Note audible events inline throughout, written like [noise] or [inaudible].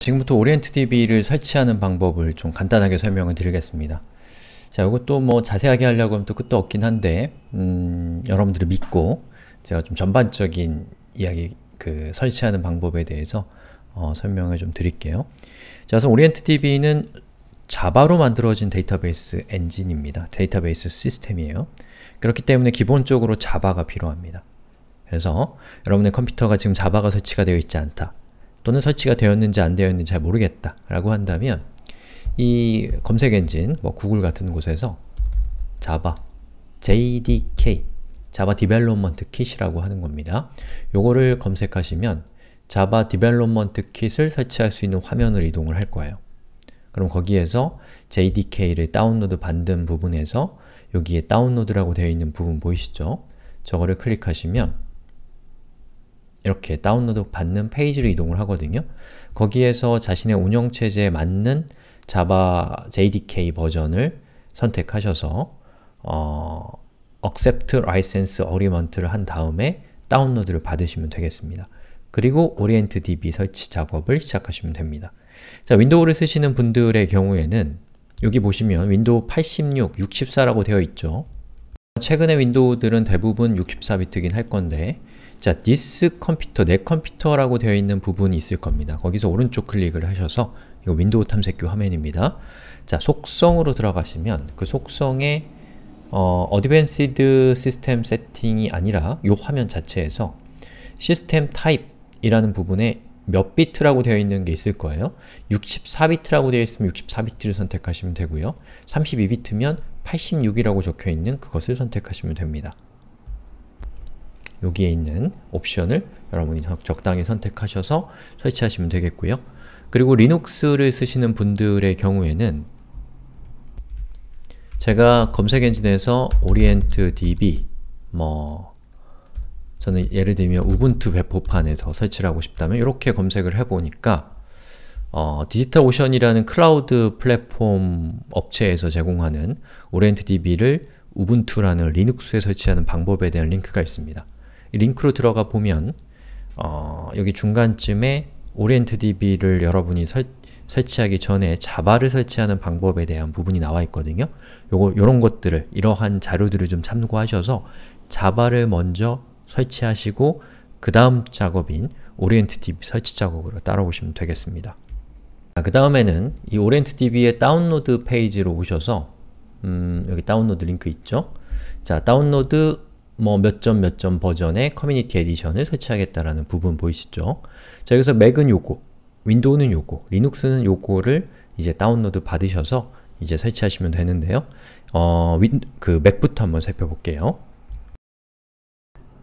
지금부터 오리엔트 DB를 설치하는 방법을 좀 간단하게 설명을 드리겠습니다. 자, 이것도 뭐 자세하게 하려고 하면 또 끝도 없긴 한데 음, 여러분들을 믿고 제가 좀 전반적인 이야기 그 설치하는 방법에 대해서 어, 설명을 좀 드릴게요. 자, 우선 오리엔트 DB는 자바로 만들어진 데이터베이스 엔진입니다. 데이터베이스 시스템이에요. 그렇기 때문에 기본적으로 자바가 필요합니다. 그래서 여러분의 컴퓨터가 지금 자바가 설치가 되어 있지 않다. 또는 설치가 되었는지 안 되었는지 잘 모르겠다 라고 한다면 이 검색 엔진, 뭐 구글 같은 곳에서 자바 JDK 자바 디벨롭먼트 킷이라고 하는 겁니다. 요거를 검색하시면 자바 디벨롭먼트 킷을 설치할 수 있는 화면으로 이동을 할 거예요. 그럼 거기에서 JDK를 다운로드 받은 부분에서 여기에 다운로드라고 되어 있는 부분 보이시죠? 저거를 클릭하시면 이렇게 다운로드 받는 페이지로 이동을 하거든요. 거기에서 자신의 운영체제에 맞는 자바 JDK 버전을 선택하셔서 어, Accept License Agreement를 한 다음에 다운로드를 받으시면 되겠습니다. 그리고 OrientDB 설치 작업을 시작하시면 됩니다. 자, 윈도우를 쓰시는 분들의 경우에는 여기 보시면 윈도우 86, 64라고 되어 있죠. 최근의 윈도우들은 대부분 64비트긴 할 건데 자, this 컴퓨터, 내 컴퓨터라고 되어 있는 부분이 있을 겁니다. 거기서 오른쪽 클릭을 하셔서 이거 윈도우 탐색기 화면입니다. 자, 속성으로 들어가시면 그 속성에 어, 어드밴시드 시스템 세팅이 아니라 이 화면 자체에서 시스템 타입이라는 부분에 몇 비트라고 되어 있는 게 있을 거예요. 64비트라고 되어 있으면 64비트를 선택하시면 되고요. 32비트면 86이라고 적혀 있는 그것을 선택하시면 됩니다. 여기에 있는 옵션을 여러분이 적당히 선택하셔서 설치하시면 되겠고요. 그리고 리눅스를 쓰시는 분들의 경우에는 제가 검색 엔진에서 orientdb 뭐 저는 예를 들면 우분투 배포판에서 설치를 하고 싶다면 이렇게 검색을 해보니까 어, 디지털 오션이라는 클라우드 플랫폼 업체에서 제공하는 오렌트DB를 우분투라는 리눅스에 설치하는 방법에 대한 링크가 있습니다. 링크로 들어가 보면 어, 여기 중간쯤에 orientdb를 여러분이 설, 설치하기 전에 자바를 설치하는 방법에 대한 부분이 나와 있거든요. 요거 요런 것들을 이러한 자료들을 좀 참고하셔서 자바를 먼저 설치하시고 그 다음 작업인 orientdb 설치 작업으로 따라오시면 되겠습니다. 그 다음에는 이 orientdb의 다운로드 페이지로 오셔서 음, 여기 다운로드 링크 있죠? 자, 다운로드 뭐몇점몇점 버전의 커뮤니티 에디션을 설치하겠다라는 부분 보이시죠? 자, 여기서 맥은 요거, 윈도우는 요거, 리눅스는 요거를 이제 다운로드 받으셔서 이제 설치하시면 되는데요. 어, 윈, 그 맥부터 한번 살펴볼게요.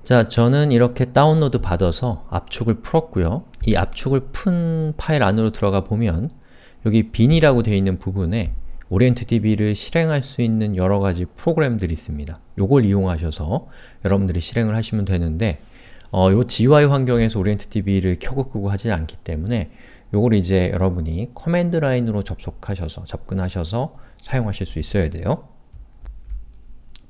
자, 저는 이렇게 다운로드 받아서 압축을 풀었고요. 이 압축을 푼 파일 안으로 들어가 보면 여기 빈이라고 되어 있는 부분에 오리엔트DB를 실행할 수 있는 여러 가지 프로그램들이 있습니다. 요걸 이용하셔서 여러분들이 실행을 하시면 되는데 어, 요 GUI 환경에서 오리엔트DB를 켜고 끄고 하지 않기 때문에 요걸 이제 여러분이 커맨드 라인으로 접속하셔서 접근하셔서 사용하실 수 있어야 돼요.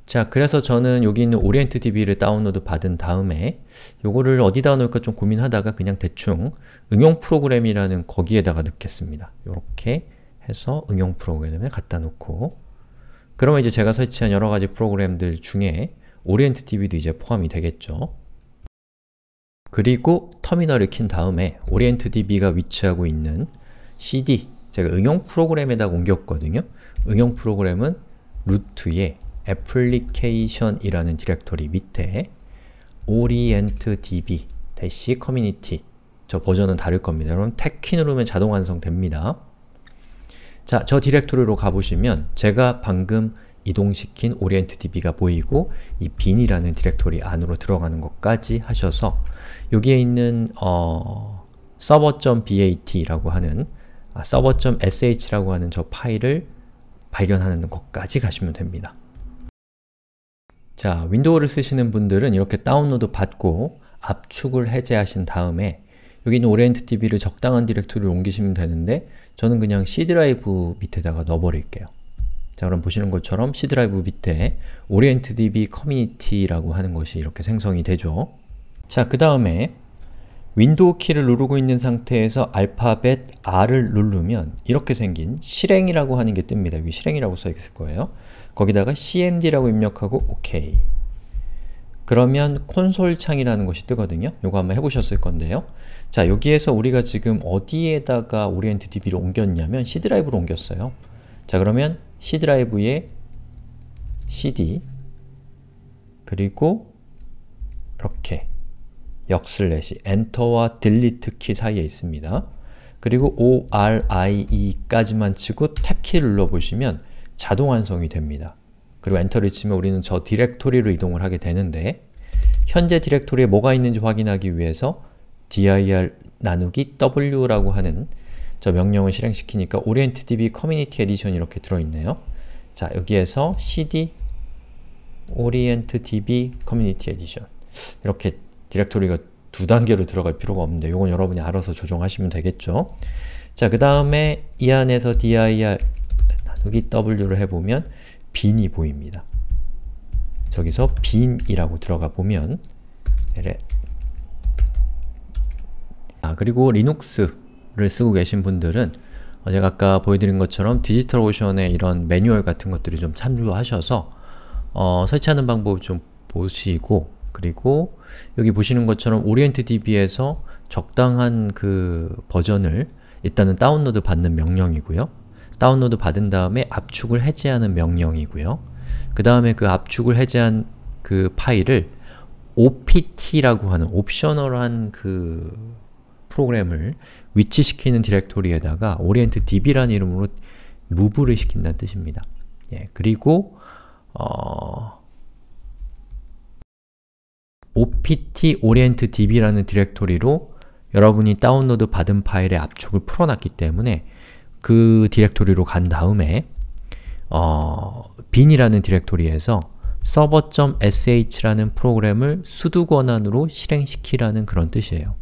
자, 그래서 저는 여기 있는 오리엔트DB를 다운로드 받은 다음에 요거를 어디다 놓을까좀 고민하다가 그냥 대충 응용 프로그램이라는 거기에다가 넣겠습니다. 요렇게 해서 응용 프로그램에 갖다 놓고 그러면 이제 제가 설치한 여러 가지 프로그램들 중에 오리엔트DB도 이제 포함이 되겠죠. 그리고 터미널을 킨 다음에 오리엔트DB가 위치하고 있는 CD 제가 응용 프로그램에다 옮겼거든요. 응용 프로그램은 루트에 application이라는 디렉토리 밑에 orientdb-community 저 버전은 다를 겁니다. 여러분 탭키 누르면 자동 완성됩니다. 자, 저 디렉토리로 가보시면 제가 방금 이동시킨 orientdb가 보이고 이 bin이라는 디렉토리 안으로 들어가는 것까지 하셔서 여기에 있는 어, server.bat라고 하는 아, server.sh라고 하는 저 파일을 발견하는 것까지 가시면 됩니다. 자, 윈도우를 쓰시는 분들은 이렇게 다운로드 받고 압축을 해제하신 다음에 여기 있는 orientdb를 적당한 디렉토리로 옮기시면 되는데 저는 그냥 C드라이브 밑에다가 넣어버릴게요. 자 그럼 보시는 것처럼 C드라이브 밑에 orientdb c o m m u n i t y 라고 하는 것이 이렇게 생성이 되죠. 자 그 다음에 윈도우 키를 누르고 있는 상태에서 알파벳 R을 누르면 이렇게 생긴 실행이라고 하는 게 뜹니다. 여기 실행이라고 써있을 거예요. 거기다가 cmd라고 입력하고 OK 그러면 콘솔 창이라는 것이 뜨거든요. 요거 한번 해보셨을 건데요. 자, 여기에서 우리가 지금 어디에다가 오리엔트 DB를 옮겼냐면 C 드라이브로 옮겼어요. 자, 그러면 C 드라이브에 CD 그리고 이렇게 역슬래시 엔터와 딜리트 키 사이에 있습니다. 그리고 ORIE까지만 치고 탭키를 눌러보시면 자동 완성이 됩니다. 그리고 엔터를 치면 우리는 저 디렉토리로 이동을 하게 되는데 현재 디렉토리에 뭐가 있는지 확인하기 위해서 dir 나누기 w라고 하는 저 명령을 실행시키니까 orientdb 커뮤니티 에디션 이렇게 들어있네요. 자, 여기에서 cd orientdb 커뮤니티 에디션 이렇게 디렉토리가 두 단계로 들어갈 필요가 없는데 이건 여러분이 알아서 조정하시면 되겠죠. 자, 그 다음에 이 안에서 dir 나누기 w를 해보면 빈이 보입니다. 저기서 빈이라고 들어가 보면 네. 아, 그리고 리눅스를 쓰고 계신 분들은 어, 제가 아까 보여드린 것처럼 디지털 오션의 이런 매뉴얼 같은 것들을 좀 참조하셔서 어, 설치하는 방법좀 보시고 그리고 여기 보시는 것처럼 오리엔트DB에서 적당한 그 버전을 일단은 다운로드 받는 명령이고요. 다운로드 받은 다음에 압축을 해제하는 명령이고요. 그 다음에 그 압축을 해제한 그 파일을 opt라고 하는 옵셔널한 그 프로그램을 위치시키는 디렉토리에다가 orientdb라는 이름으로 무브를 시킨다는 뜻입니다. 예, 그리고 어... opt orientdb라는 디렉토리로 여러분이 다운로드 받은 파일의 압축을 풀어놨기 때문에 그 디렉토리로 간 다음에 어, b 이라는 디렉토리에서 server.sh라는 프로그램을 sudo 권한으로 실행시키라는 그런 뜻이에요.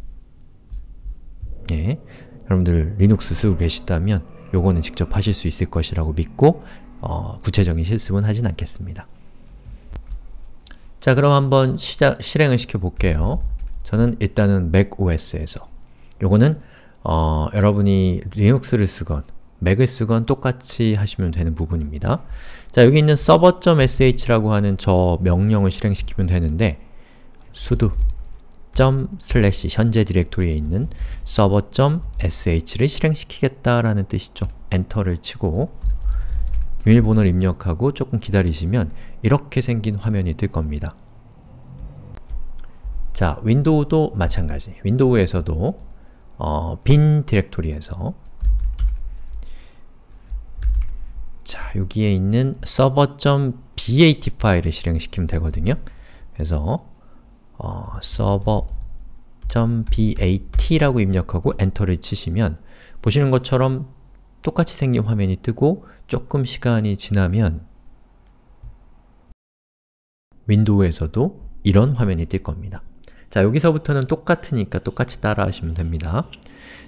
예, 여러분들 리눅스 쓰고 계시다면 요거는 직접 하실 수 있을 것이라고 믿고 어, 구체적인 실습은 하진 않겠습니다. 자 그럼 한번 시작, 실행을 시켜볼게요. 저는 일단은 macOS에서 요거는 어, 여러분이 리눅스를 쓰건 맥을 쓰건 똑같이 하시면 되는 부분입니다. 자, 여기 있는 server.sh라고 하는 저 명령을 실행시키면 되는데 sudo 현재 디렉토리에 있는 server.sh를 실행시키겠다라는 뜻이죠. 엔터를 치고 비밀번호를 입력하고 조금 기다리시면 이렇게 생긴 화면이 뜰 겁니다. 자, 윈도우도 마찬가지. 윈도우에서도 어, 빈 디렉토리에서 자, 여기에 있는 server.bat 파일을 실행시키면 되거든요. 그래서 어, server.bat라고 입력하고 엔터를 치시면 보시는 것처럼 똑같이 생긴 화면이 뜨고 조금 시간이 지나면 윈도우에서도 이런 화면이 뜰 겁니다. 자, 여기서부터는 똑같으니까 똑같이 따라하시면 됩니다.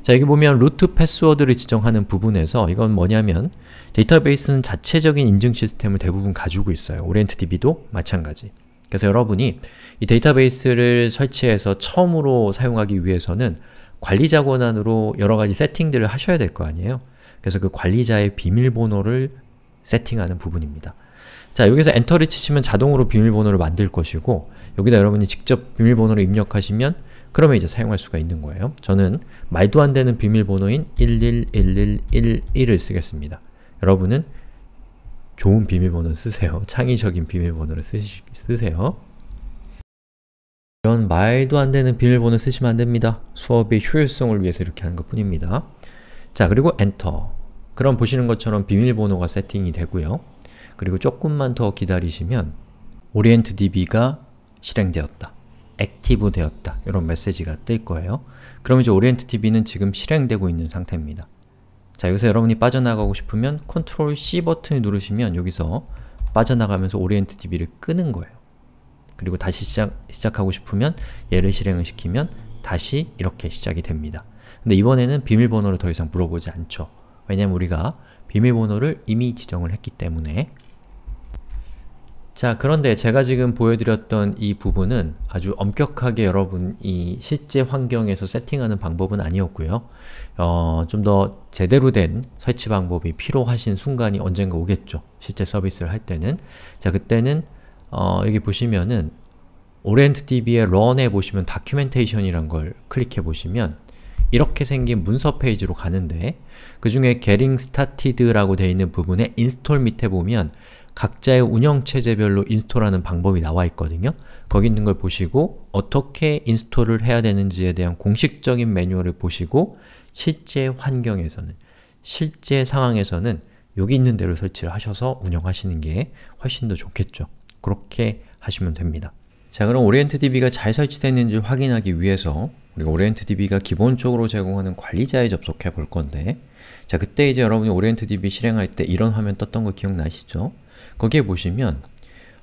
자 여기 보면 루트 패스워드를 지정하는 부분에서 이건 뭐냐면 데이터베이스는 자체적인 인증 시스템을 대부분 가지고 있어요. 오리엔트DB도 마찬가지. 그래서 여러분이 이 데이터베이스를 설치해서 처음으로 사용하기 위해서는 관리자 권한으로 여러가지 세팅들을 하셔야 될 거 아니에요? 그래서 그 관리자의 비밀번호를 세팅하는 부분입니다. 자, 여기서 엔터를 치시면 자동으로 비밀번호를 만들 것이고 여기다 여러분이 직접 비밀번호를 입력하시면 그러면 이제 사용할 수가 있는 거예요. 저는 말도 안 되는 비밀번호인 111111을 쓰겠습니다. 여러분은 좋은 비밀번호 쓰세요. [laughs] 창의적인 비밀번호를 쓰시, 쓰세요. 이런 말도 안 되는 비밀번호 쓰시면 안 됩니다. 수업의 효율성을 위해서 이렇게 하는 것 뿐입니다. 자, 그리고 엔터. 그럼 보시는 것처럼 비밀번호가 세팅이 되고요. 그리고 조금만 더 기다리시면 오리엔트DB가 실행되었다. 액티브 되었다. 이런 메시지가 뜰 거예요. 그럼 이제 오리엔트 TV는 지금 실행되고 있는 상태입니다. 자, 여기서 여러분이 빠져나가고 싶으면 컨트롤 C 버튼을 누르시면 여기서 빠져나가면서 오리엔트 TV를 끄는 거예요. 그리고 다시 시작, 시작하고 싶으면 얘를 실행을 시키면 다시 이렇게 시작이 됩니다. 근데 이번에는 비밀번호를 더 이상 물어보지 않죠. 왜냐면 우리가 비밀번호를 이미 지정을 했기 때문에 자 그런데 제가 지금 보여드렸던 이 부분은 아주 엄격하게 여러분이 실제 환경에서 세팅하는 방법은 아니었고요. 어, 좀 더 제대로 된 설치 방법이 필요하신 순간이 언젠가 오겠죠. 실제 서비스를 할 때는. 자 그때는 어, 여기 보시면은 o r e n t d b 의 r u n 에 보시면 d o c u m e n t a t i o n 이란걸 클릭해 보시면 이렇게 생긴 문서 페이지로 가는데 그 중에 getting started라고 되어 있는 부분에 install 밑에 보면 각자의 운영체제별로 인스톨하는 방법이 나와 있거든요. 거기 있는 걸 보시고 어떻게 인스톨을 해야 되는지에 대한 공식적인 매뉴얼을 보시고 실제 환경에서는, 실제 상황에서는 여기 있는 대로 설치를 하셔서 운영하시는 게 훨씬 더 좋겠죠. 그렇게 하시면 됩니다. 자 그럼 오리엔트DB가 잘 설치됐는지 확인하기 위해서 우리가 오리엔트DB가 기본적으로 제공하는 관리자에 접속해 볼 건데 자 그때 이제 여러분이 오리엔트DB 실행할 때 이런 화면 떴던 거 기억나시죠? 거기에 보시면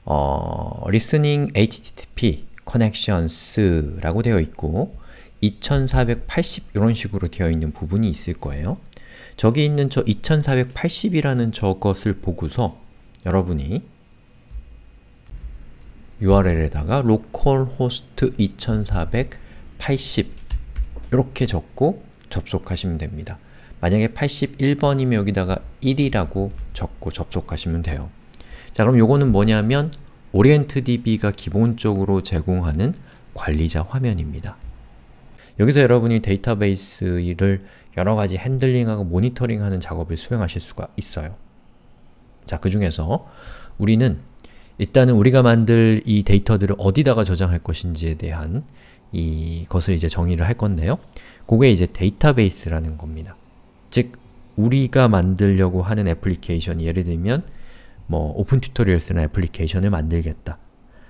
어, listening http connections라고 되어 있고 2480 이런 식으로 되어 있는 부분이 있을 거예요. 저기 있는 저 2480이라는 저것을 보고서 여러분이 URL에다가 localhost 2480 이렇게 적고 접속하시면 됩니다. 만약에 81번이면 여기다가 1이라고 적고 접속하시면 돼요. 자 그럼 요거는 뭐냐면 orientDB가 기본적으로 제공하는 관리자 화면입니다. 여기서 여러분이 데이터베이스를 여러가지 핸들링하고 모니터링하는 작업을 수행하실 수가 있어요. 자, 그 중에서 우리는 일단은 우리가 만들 이 데이터들을 어디다가 저장할 것인지에 대한 이 것을 이제 정의를 할 건데요. 그게 이제 데이터베이스라는 겁니다. 즉, 우리가 만들려고 하는 애플리케이션 이 예를 들면 뭐 오픈 튜토리얼스라는 애플리케이션을 만들겠다.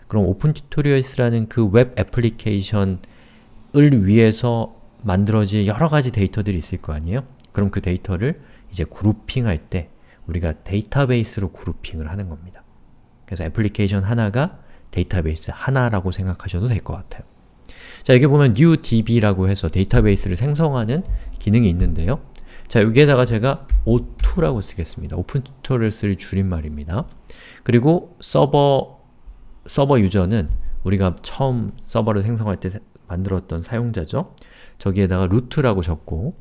그럼 오픈 튜토리얼스라는 그 웹 애플리케이션을 위해서 만들어질 여러가지 데이터들이 있을 거 아니에요? 그럼 그 데이터를 이제 그룹핑할 때 우리가 데이터베이스로 그룹핑을 하는 겁니다. 그래서 애플리케이션 하나가 데이터베이스 하나라고 생각하셔도 될 것 같아요. 자, 여기 보면 newdb라고 해서 데이터베이스를 생성하는 기능이 있는데요. 자, 여기에다가 제가 O2라고 쓰겠습니다. open 오픈 튜토리얼 쓸 줄임말입니다. 그리고 서버 서버 유저는 우리가 처음 서버를 생성할 때 만들었던 사용자죠. 저기에다가 루트라고 적고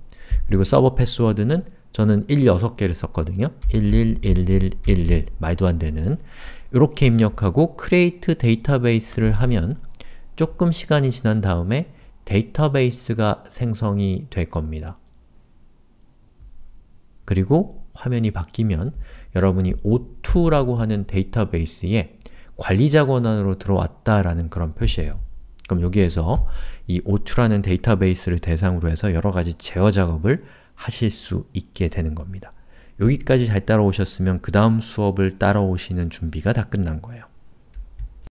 그리고 서버 패스워드는 저는 1 6개를 썼거든요. 111111 말도 안 되는 이렇게 입력하고 create 데이터베이스를 하면 조금 시간이 지난 다음에 데이터베이스가 생성이 될 겁니다. 그리고 화면이 바뀌면 여러분이 O2라고 하는 데이터베이스에 관리자 권한으로 들어왔다라는 그런 표시예요. 그럼 여기에서 이 O2라는 데이터베이스를 대상으로 해서 여러가지 제어 작업을 하실 수 있게 되는 겁니다. 여기까지 잘 따라오셨으면 그 다음 수업을 따라오시는 준비가 다 끝난 거예요.